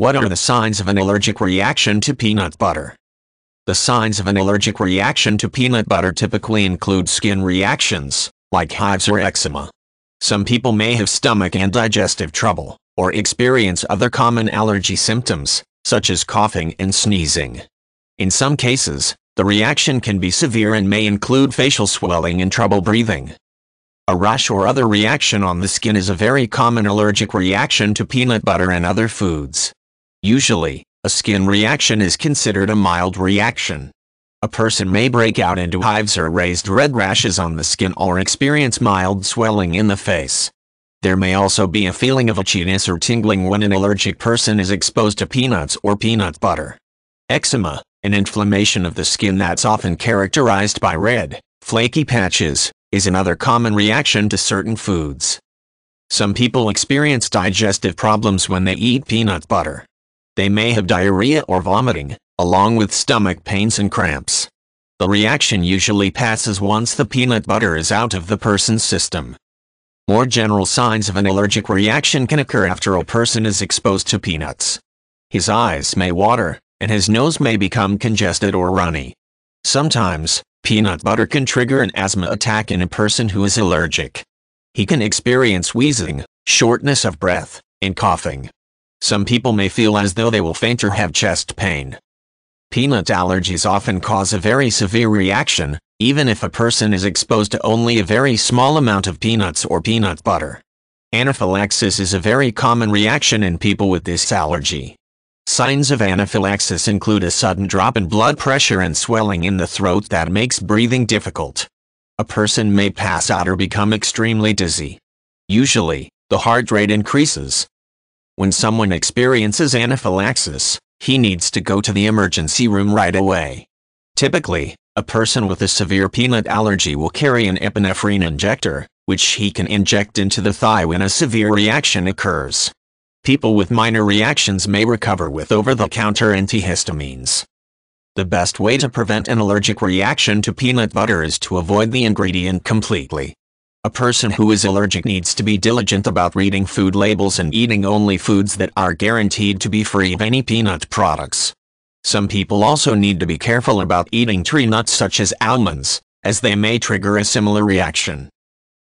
What are the signs of an allergic reaction to peanut butter? The signs of an allergic reaction to peanut butter typically include skin reactions, like hives or eczema. Some people may have stomach and digestive trouble, or experience other common allergy symptoms, such as coughing and sneezing. In some cases, the reaction can be severe and may include facial swelling and trouble breathing. A rash or other reaction on the skin is a very common allergic reaction to peanut butter and other foods. Usually, a skin reaction is considered a mild reaction. A person may break out into hives or raised red rashes on the skin or experience mild swelling in the face. There may also be a feeling of itchiness or tingling when an allergic person is exposed to peanuts or peanut butter. Eczema, an inflammation of the skin that's often characterized by red, flaky patches, is another common reaction to certain foods. Some people experience digestive problems when they eat peanut butter. They may have diarrhea or vomiting, along with stomach pains and cramps. The reaction usually passes once the peanut butter is out of the person's system. More general signs of an allergic reaction can occur after a person is exposed to peanuts. His eyes may water, and his nose may become congested or runny. Sometimes, peanut butter can trigger an asthma attack in a person who is allergic. He can experience wheezing, shortness of breath, and coughing. Some people may feel as though they will faint or have chest pain. Peanut allergies often cause a very severe reaction, even if a person is exposed to only a very small amount of peanuts or peanut butter. Anaphylaxis is a very common reaction in people with this allergy. Signs of anaphylaxis include a sudden drop in blood pressure and swelling in the throat that makes breathing difficult. A person may pass out or become extremely dizzy. Usually, the heart rate increases, when someone experiences anaphylaxis, he needs to go to the emergency room right away. Typically, a person with a severe peanut allergy will carry an epinephrine injector, which he can inject into the thigh when a severe reaction occurs. People with minor reactions may recover with over-the-counter antihistamines. The best way to prevent an allergic reaction to peanut butter is to avoid the ingredient completely. A person who is allergic needs to be diligent about reading food labels and eating only foods that are guaranteed to be free of any peanut products. Some people also need to be careful about eating tree nuts such as almonds, as they may trigger a similar reaction.